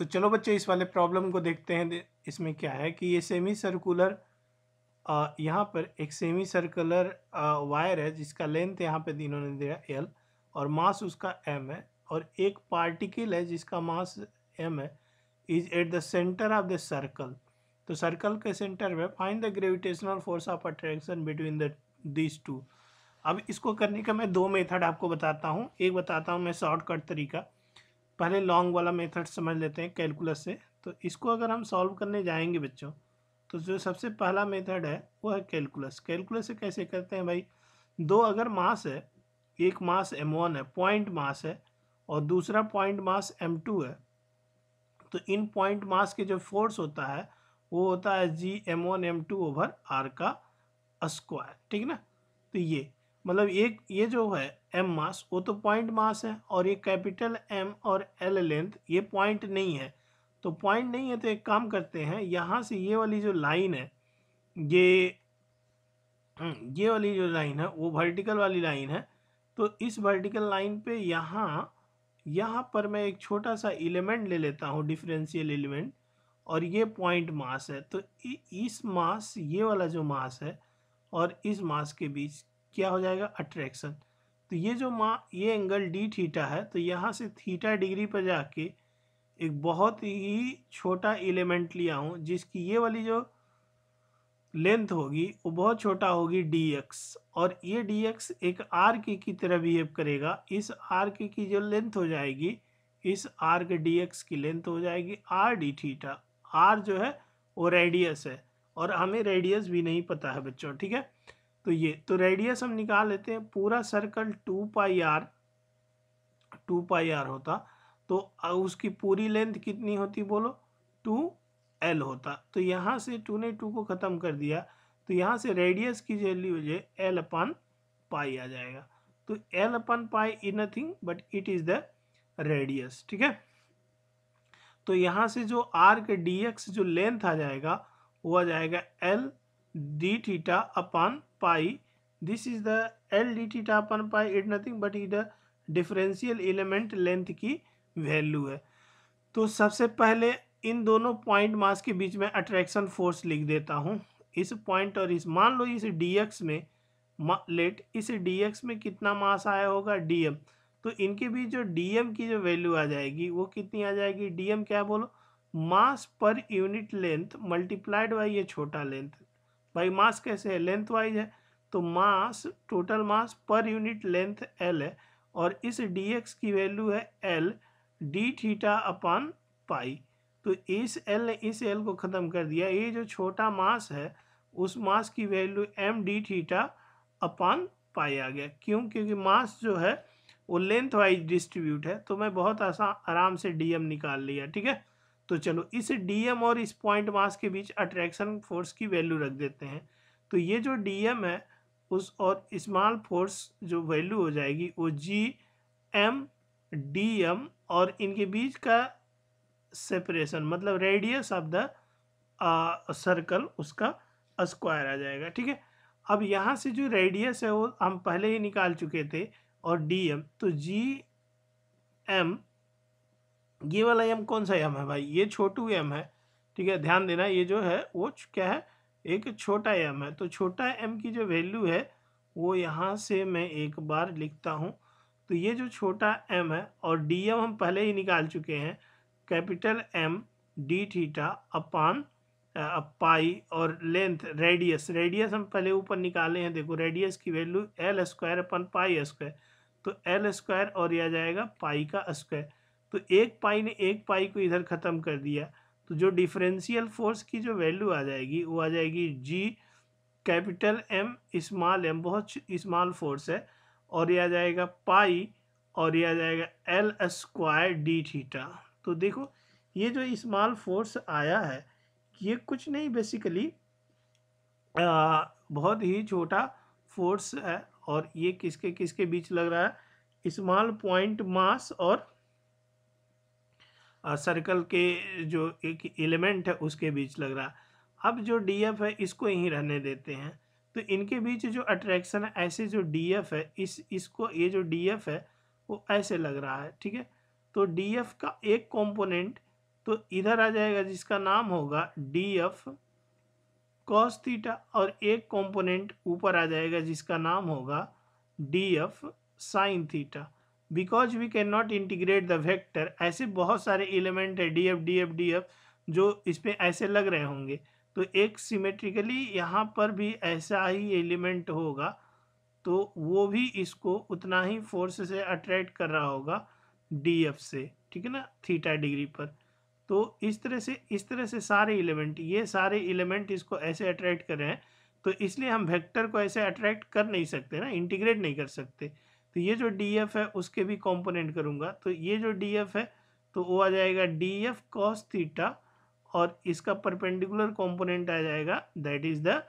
तो चलो बच्चों इस वाले प्रॉब्लम को देखते हैं इसमें क्या है कि ये सेमी सर्कुलर यहाँ पर एक सेमी सर्कुलर वायर है जिसका लेंथ यहाँ दिनों इन्होंने दिया एल और मास उसका एम है और एक पार्टिकल है जिसका मास एम है is at the centre of the circle तो सर्कल के सेंटर में find the gravitational force of attraction between the this two अब इसको करने का मैं दो मेथड आपको बताता हूँ एक बताता हूँ मैं शॉर्टकट तरीका पहले लॉन्ग वाला मेथड समझ लेते हैं कैलकुलस से तो इसको अगर हम सॉल्व करने जाएंगे बच्चों तो जो सबसे पहला मेथड है वो है कैलकुलस कैलकुलस से कैसे करते हैं भाई दो अगर मास है एक मास एम वन है पॉइंट मास है और दूसरा पॉइंट मास एम टू है तो इन पॉइंट मास के जो फोर्स होता है वो होता है G M one M two over R का स्क्वायर ठीक ना तो ये मतलब एक ये जो है एम मास वो तो पॉइंट मास है और ये कैपिटल एम और एल लेंथ ये पॉइंट नहीं है तो पॉइंट नहीं है तो एक काम करते हैं यहाँ से ये वाली जो लाइन है ये हम्म, ये वाली जो लाइन है वो वर्टिकल वाली लाइन है तो इस वर्टिकल लाइन पे यहाँ यहाँ पर मैं एक छोटा सा एलिमेंट ले लेता हूँ डिफरेंशियल एलिमेंट और ये पॉइंट मास है तो इस मास ये वाला जो मास है और इस मास के बीच क्या हो जाएगा अट्रैक्शन तो ये जो माँ ये एंगल डी थीटा है तो यहाँ से थीटा डिग्री पर जाके एक बहुत ही छोटा एलिमेंट लिया हूँ जिसकी ये वाली जो लेंथ होगी वो बहुत छोटा होगी डी एक्स और ये डी एक्स एक आर के की तरह बिहेव करेगा इस आर के की जो लेंथ हो जाएगी इस आर के डी एक्स की लेंथ हो जाएगी आर डी थीटा आर जो है वो रेडियस है और हमें रेडियस भी नहीं पता है बच्चों ठीक है तो ये तो रेडियस हम निकाल लेते हैं पूरा circle two pi R two pi R होता तो उसकी पूरी लेंथ कितनी होती बोलो टू एल होता तो यहाँ से टू ने टू को ख़त्म कर दिया तो यहाँ से रेडियस की वैल्यू जो एल अपन पाई आ जाएगा तो L upon pi is nothing but it is the radius ठीक है तो यहाँ से जो आर के डी एक्स जो लेंथ आ जाएगा वो आ जाएगा L D theta upon pi this is the l D upon pi pi it nothing but it differential element length की वैल्यू है तो सबसे पहले इन दोनों पॉइंट मास के बीच में अट्रैक्शन फोर्स लिख देता हूँ इस पॉइंट और इस मान लो इस dx में लेट इस dx में कितना मास आया होगा dm तो इनके बीच जो dm की जो वैल्यू आ जाएगी वो कितनी आ जाएगी dm क्या बोलो मास per unit length multiplied by ये छोटा लेंथ भाई मास कैसे है लेंथ वाइज है तो mass total mass per unit length L है और इस dx की वैल्यू है L D theta upon pi तो इस एल ने इस एल को ख़त्म कर दिया ये जो छोटा मास है उस मास की value M D theta upon pi आ गया क्यों क्योंकि मास जो है वो लेंथ वाइज डिस्ट्रीब्यूट है तो मैं बहुत आसान आराम से डी एम निकाल लिया ठीक है तो चलो इस डीएम और इस पॉइंट मास के बीच अट्रैक्शन फोर्स की वैल्यू रख देते हैं तो ये जो डीएम है उस और स्मॉल फोर्स जो वैल्यू हो जाएगी वो जी एम डी एम और इनके बीच का सेपरेशन मतलब रेडियस ऑफ द सर्कल उसका स्क्वायर आ जाएगा ठीक है अब यहाँ से जो रेडियस है वो हम पहले ही निकाल चुके थे और डी एम तो जी एम ये वाला एम कौन सा एम है भाई ये छोटू एम है ठीक है ध्यान देना ये जो है वो क्या है एक छोटा एम है तो छोटा एम की जो वैल्यू है वो यहाँ से मैं एक बार लिखता हूँ तो ये जो छोटा एम है और डी एम हम पहले ही निकाल चुके हैं capital M D theta upon pi और लेंथ रेडियस रेडियस हम पहले ऊपर निकाले हैं देखो रेडियस की value L square upon pi square तो एल स्क्वायर और यह जाएगा पाई का स्क्वायर तो एक पाई ने एक पाई को इधर ख़त्म कर दिया तो जो डिफरेंशियल फोर्स की जो वैल्यू आ जाएगी वो आ जाएगी G capital M small M बहुत स्मॉल फोर्स है और यह आ जाएगा पाई और यह आ जाएगा एल स्क्वायर डी थीटा तो देखो ये जो इस्माल फोर्स आया है ये कुछ नहीं बेसिकली आ, बहुत ही छोटा फोर्स है और ये किसके किसके बीच लग रहा है इस्माल पॉइंट मास और सर्कल के जो एक एलिमेंट है उसके बीच लग रहा अब जो डी एफ है इसको यहीं रहने देते हैं तो इनके बीच जो अट्रैक्शन है ऐसे जो डी एफ है इस इसको ये जो डी एफ है वो ऐसे लग रहा है ठीक है तो डी एफ का एक कॉम्पोनेंट तो इधर आ जाएगा जिसका नाम होगा डी एफ कॉस थीटा और एक कंपोनेंट ऊपर आ जाएगा जिसका नाम होगा D F sine theta because we can not integrate the vector ऐसे बहुत सारे एलिमेंट है D F D F D F जो इस पर ऐसे लग रहे होंगे तो एक सिमेट्रिकली यहाँ पर भी ऐसा ही एलिमेंट होगा तो वो भी इसको उतना ही फोर्स से अट्रैक्ट कर रहा होगा डी एफ से ठीक है ना थीटा डिग्री पर तो इस तरह से इस तरह से सारे एलिमेंट ये सारे एलिमेंट इसको ऐसे अट्रैक्ट कर रहे हैं तो इसलिए हम वेक्टर को ऐसे अट्रैक्ट कर नहीं सकते ना इंटीग्रेट नहीं कर सकते तो ये जो डी एफ है उसके भी कॉम्पोनेंट करूँगा तो ये जो डी एफ है तो वो आ जाएगा डी एफ कॉस थीटा और इसका परपेंडिकुलर कॉम्पोनेंट आ जाएगा that is the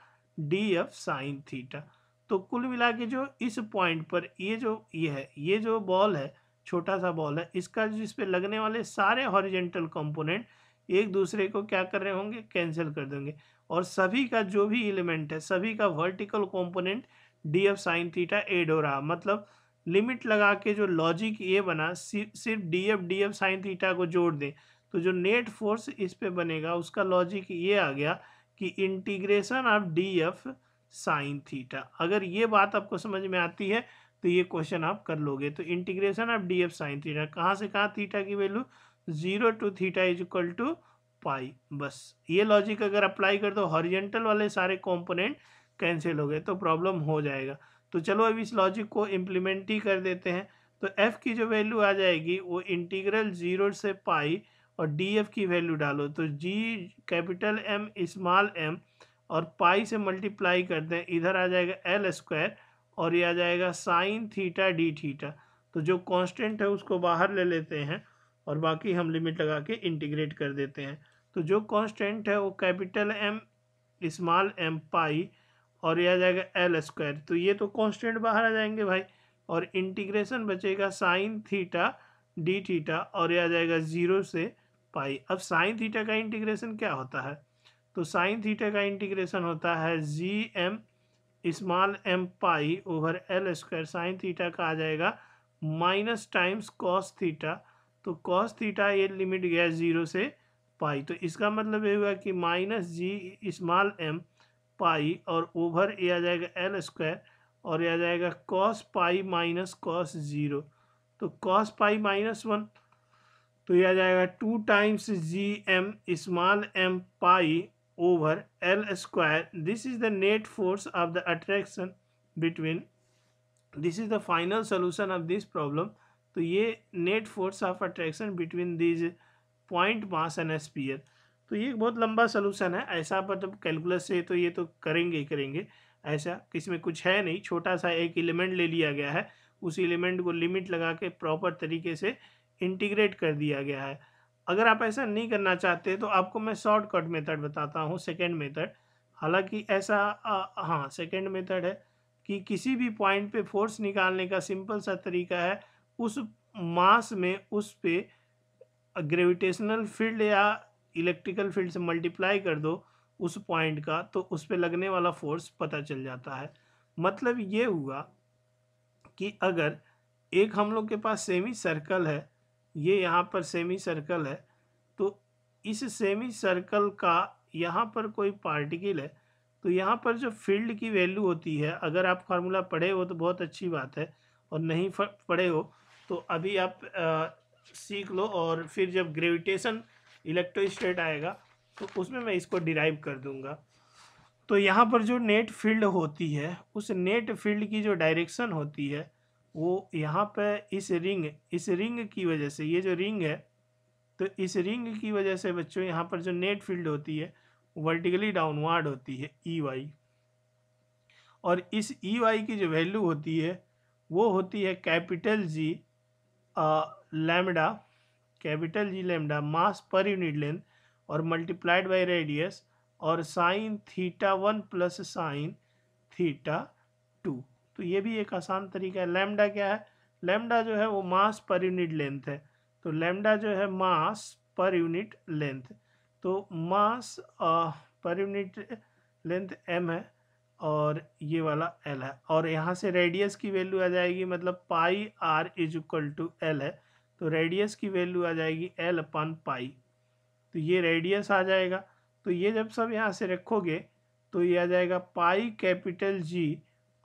D F sine theta तो कुल मिला के जो इस पॉइंट पर ये जो ये है ये जो बॉल है छोटा सा बॉल है इसका जिस पे लगने वाले सारे हॉरिजेंटल कंपोनेंट एक दूसरे को क्या कर रहे होंगे कैंसिल कर देंगे और सभी का जो भी एलिमेंट है सभी का vertical component D F sine theta add हो रहा मतलब लिमिट लगा के जो लॉजिक ये बना सिर्फ D F D F sine theta को जोड़ दें तो जो नेट फोर्स इस पे बनेगा उसका लॉजिक ये आ गया कि integration of D F sine theta अगर ये बात आपको समझ में आती है तो ये क्वेश्चन आप कर लोगे तो integration of D F sine theta कहाँ से कहाँ थीटा की value zero to theta is equal to pi बस ये लॉजिक अगर अप्लाई कर दो हॉरिजेंटल वाले सारे कॉम्पोनेंट कैंसिल हो गए तो प्रॉब्लम हो जाएगा तो चलो अब इस लॉजिक को इम्प्लीमेंट ही कर देते हैं तो एफ़ की जो वैल्यू आ जाएगी वो इंटीग्रल ज़ीरो से पाई और डी एफ़ की वैल्यू डालो तो G capital M small M और पाई से मल्टीप्लाई कर दें इधर आ जाएगा एल स्क्वायर और ये आ जाएगा साइन थीटा डी थीटा तो जो कांस्टेंट है उसको बाहर ले लेते हैं और बाकी हम लिमिट लगा के इंटीग्रेट कर देते हैं तो जो कांस्टेंट है वो capital M small M pi और यह आ जाएगा एल स्क्वायर तो ये तो कॉन्स्टेंट बाहर आ जाएंगे भाई और इंटीग्रेशन बचेगा साइन थीटा डी थीटा और यह आ जाएगा जीरो से पाई अब साइन थीटा का इंटीग्रेशन क्या होता है तो साइन थीटा का इंटीग्रेशन होता है G M small M pi over L square sine theta का आ जाएगा माइनस टाइम्स कॉस थीटा तो कॉस थीटा ये लिमिट गया जीरो से पाई तो इसका मतलब ये हुआ कि minus G small M pi और ओवर ए आ जाएगा एल स्क्वायर और ये आ जाएगा cos pi minus cos zero तो कॉस पाई माइनस वन तो ये आ जाएगा two times G M small M pi over L square this is the net force of the attraction between this is the final solution of this problem तो ये net force of attraction between these point mass and sphere तो ये बहुत लंबा solution है ऐसा आप मतलब कैलकुलस से तो ये तो करेंगे ही करेंगे ऐसा किसी में कुछ है नहीं छोटा सा एक एलिमेंट ले लिया गया है उस एलिमेंट को लिमिट लगा के प्रॉपर तरीके से इंटीग्रेट कर दिया गया है अगर आप ऐसा नहीं करना चाहते तो आपको मैं शॉर्टकट मेथड बताता हूँ सेकेंड मेथड हालांकि ऐसा हाँ सेकेंड मेथड है कि किसी भी पॉइंट पे फोर्स निकालने का सिंपल सा तरीका है उस मास में उस पे ग्रेविटेशनल फील्ड या इलेक्ट्रिकल फील्ड से मल्टीप्लाई कर दो उस पॉइंट का तो उस पर लगने वाला फोर्स पता चल जाता है मतलब ये हुआ कि अगर एक हम लोग के पास सेमी सर्कल है ये यहाँ पर सेमी सर्कल है तो इस सेमी सर्कल का यहाँ पर कोई पार्टिकल है तो यहाँ पर जो फील्ड की वैल्यू होती है अगर आप फार्मूला पढ़े हो तो बहुत अच्छी बात है और नहीं पढ़े हो तो अभी आप आ, सीख लो और फिर जब ग्रेविटेशन इलेक्ट्रोस्टेट आएगा तो उसमें मैं इसको डिराइव कर दूंगा तो यहाँ पर जो नेट फील्ड होती है उस नेट फील्ड की जो डायरेक्शन होती है वो यहाँ पर इस रिंग इस रिंग की वजह से ये जो रिंग है तो इस रिंग की वजह से बच्चों यहाँ पर जो नेट फील्ड होती है वर्टिकली डाउनवर्ड होती है ई वाई और इस ई वाई की जो वैल्यू होती है वो होती है capital G lambda capital G lambda mass per unit length और मल्टीप्लाइड बाय रेडियस और sine theta one plus sine theta two तो ये भी एक आसान तरीका है लेमडा क्या है लेमडा जो है वो मास पर यूनिट लेंथ है तो लेमडा जो है मास पर यूनिट लेंथ तो मास पर यूनिट लेंथ एम है और ये वाला एल है और यहाँ से रेडियस की वैल्यू आ जाएगी मतलब pi R is equal to L है तो रेडियस की वैल्यू आ जाएगी एल अपन पाई तो ये रेडियस आ जाएगा तो ये जब सब यहाँ से रखोगे तो ये आ जाएगा पाई कैपिटल जी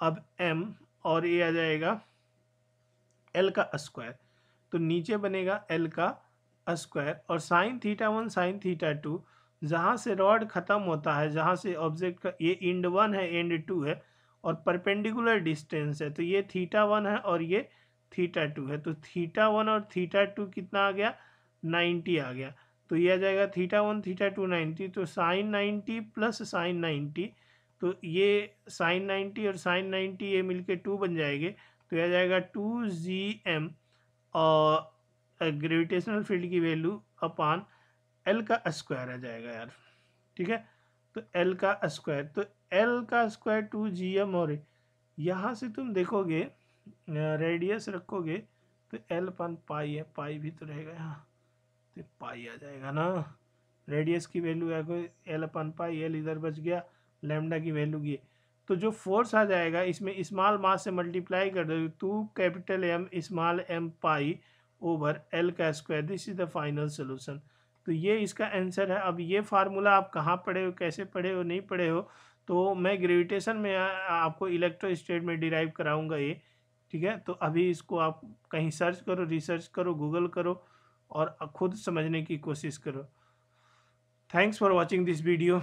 अब एम और ये आ जाएगा एल का स्क्वायर तो नीचे बनेगा एल का स्क्वायर और sine theta one sine theta two जहाँ से रॉड ख़त्म होता है जहाँ से ऑब्जेक्ट का ये इंड वन है एंड टू है और परपेंडिकुलर डिस्टेंस है तो ये थीटा वन है और ये थीटा टू है तो थीटा वन और थीटा टू कितना आ गया नाइन्टी आ गया तो यह आ जाएगा theta one theta two ninety तो sine ninety plus sine ninety तो ये साइन नाइन्टी और साइन नाइन्टी ये मिलके टू बन जाएंगे तो यह आ जाएगा टू जी एम और ग्रेविटेशनल फील्ड की वैल्यू अपान एल का स्क्वायर आ जाएगा यार ठीक है तो एल का स्क्वायर तो एल का स्क्वायर टू जी एम और यहाँ से तुम देखोगे रेडियस रखोगे तो एल अपन पाई है पाई भी तो रहेगा यहाँ तो पाई आ जाएगा ना रेडियस की वैल्यू है कोई एल अपन पाई एल इधर बच गया लेमडा की वैल्यू की तो जो फोर्स आ जाएगा इसमें स्मॉल मास से मल्टीप्लाई कर दो two capital M small M pi over L का square this is the final solution तो ये इसका आंसर है अब ये फार्मूला आप कहाँ पढ़े हो कैसे पढ़े हो नहीं पढ़े हो तो मैं ग्रेविटेशन में आपको इलेक्ट्रो स्टेट में डिराइव कराऊंगा ये ठीक है तो अभी इसको आप कहीं सर्च करो रिसर्च करो गूगल करो और खुद समझने की कोशिश करो thanks for watching this video